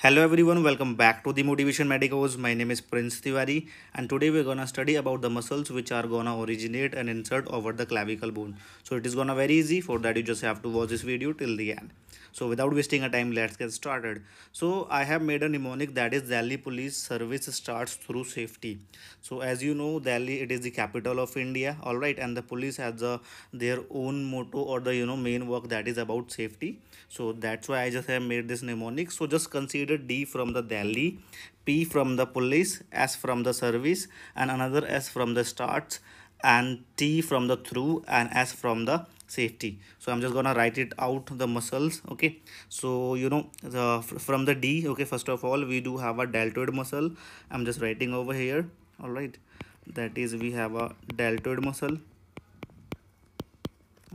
Hello everyone, welcome back to the Motivation Medicos. My name is Prince Tiwari and today we're gonna study about the muscles which are gonna originate and insert over the clavicle bone. So it is gonna very easy, for that you just have to watch this video till the end so without wasting a time let's get started so i have made a mnemonic that is delhi police service starts through safety so as you know delhi it is the capital of india all right and the police has a, uh, their own motto or the you know main work that is about safety so that's why i just have made this mnemonic so just consider d from the delhi p from the police s from the service and another s from the starts and t from the through and s from the safety so i'm just gonna write it out the muscles okay so you know the from the d okay first of all we do have a deltoid muscle i'm just writing over here all right that is we have a deltoid muscle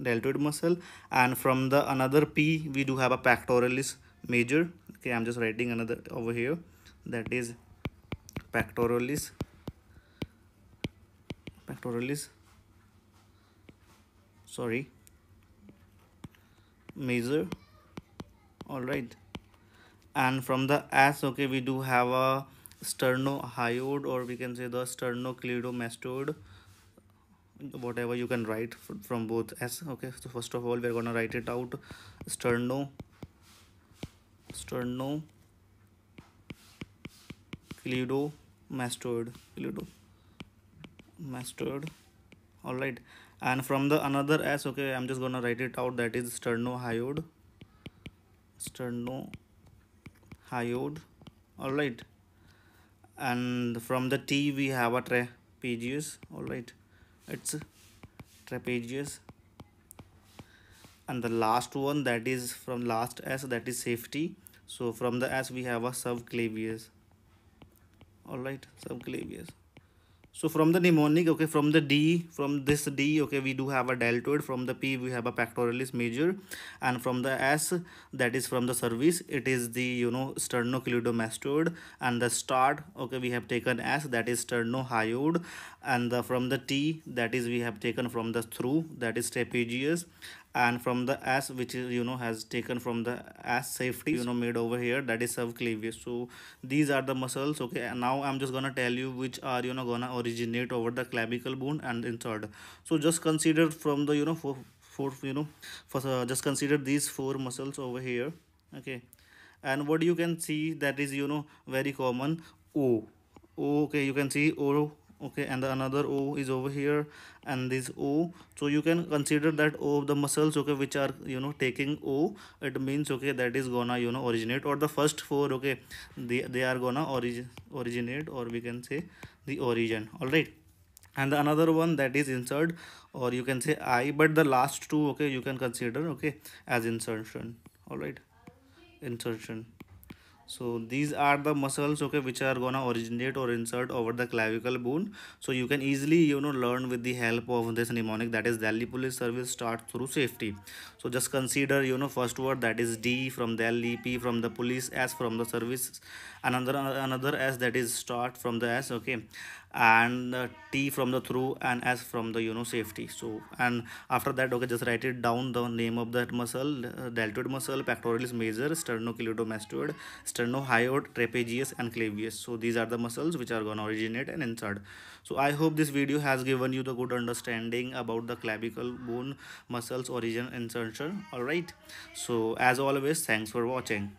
deltoid muscle and from the another p we do have a pectoralis major okay i'm just writing another over here that is pectoralis pectoralis sorry measure all right and from the ass okay we do have a hyode or we can say the sternocleidomastoid whatever you can write from both s okay so first of all we're gonna write it out sterno sterno clido mastoid clido mastoid all right and from the another s okay i'm just gonna write it out that is sternohyoid, sternohyoid. all right and from the t we have a trapezius all right it's trapezius and the last one that is from last s that is safety so from the s we have a subclavius all right subclavius so from the mnemonic okay from the d from this d okay we do have a deltoid from the p we have a pectoralis major and from the s that is from the service, it is the you know sternocleidomastoid and the start okay we have taken s that is sternohyoid and the from the t that is we have taken from the through that is trapezius and from the as which is you know has taken from the as safety you know made over here that is subclavius so these are the muscles okay and now i'm just gonna tell you which are you know gonna originate over the clavicle bone and insert so just consider from the you know for four you know for uh, just consider these four muscles over here okay and what you can see that is you know very common o okay you can see o okay and the another o is over here and this o so you can consider that o of the muscles okay which are you know taking o it means okay that is gonna you know originate or the first four okay they, they are gonna origin originate or we can say the origin all right and the another one that is insert or you can say i but the last two okay you can consider okay as insertion all right insertion so these are the muscles okay which are gonna originate or insert over the clavicle bone so you can easily you know learn with the help of this mnemonic that is delhi police service Start through safety so just consider you know first word that is d from delhi p from the police s from the service another another s that is start from the s okay and t from the through and s from the you know safety so and after that okay just write it down the name of that muscle uh, deltoid muscle pectoralis major sternocleidomastoid sternohyoid trapezius and clavius so these are the muscles which are going to originate and insert so i hope this video has given you the good understanding about the clavicle bone muscles origin insertion all right so as always thanks for watching